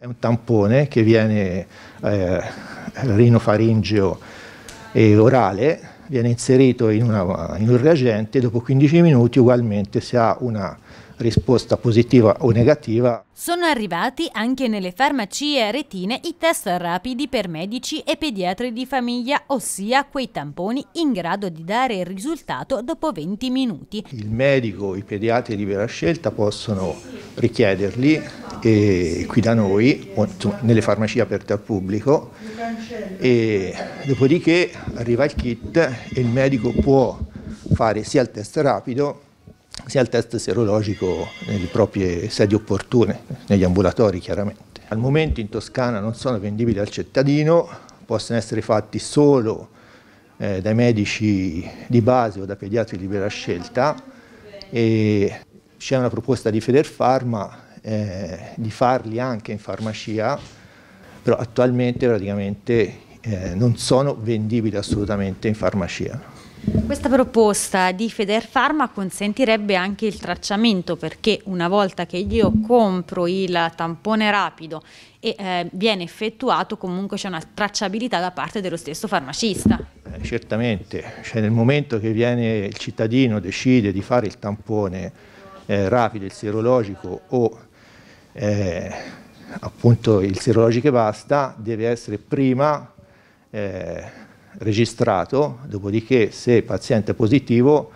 È un tampone che viene eh, rinofaringeo e orale, viene inserito in, una, in un reagente e dopo 15 minuti ugualmente si ha una risposta positiva o negativa. Sono arrivati anche nelle farmacie aretine i test rapidi per medici e pediatri di famiglia, ossia quei tamponi in grado di dare il risultato dopo 20 minuti. Il medico, i pediatri di vera scelta possono richiederli e qui da noi, nelle farmacie aperte al pubblico. E dopodiché arriva il kit e il medico può fare sia il test rapido sia il test serologico nelle proprie sedi opportune, negli ambulatori chiaramente. Al momento in Toscana non sono vendibili al cittadino, possono essere fatti solo eh, dai medici di base o da pediatri di libera scelta e c'è una proposta di Federpharma eh, di farli anche in farmacia, però attualmente praticamente eh, non sono vendibili assolutamente in farmacia. Questa proposta di Federpharma consentirebbe anche il tracciamento perché una volta che io compro il tampone rapido e eh, viene effettuato comunque c'è una tracciabilità da parte dello stesso farmacista. Eh, certamente, cioè, nel momento che viene, il cittadino decide di fare il tampone eh, rapido, il sierologico o eh, appunto il serologico sierologico basta deve essere prima eh, registrato, dopodiché se il paziente è positivo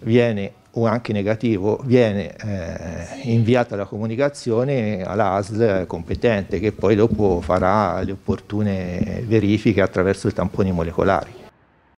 viene, o anche negativo viene eh, inviata la comunicazione all'ASL eh, competente che poi dopo farà le opportune verifiche attraverso i tamponi molecolari.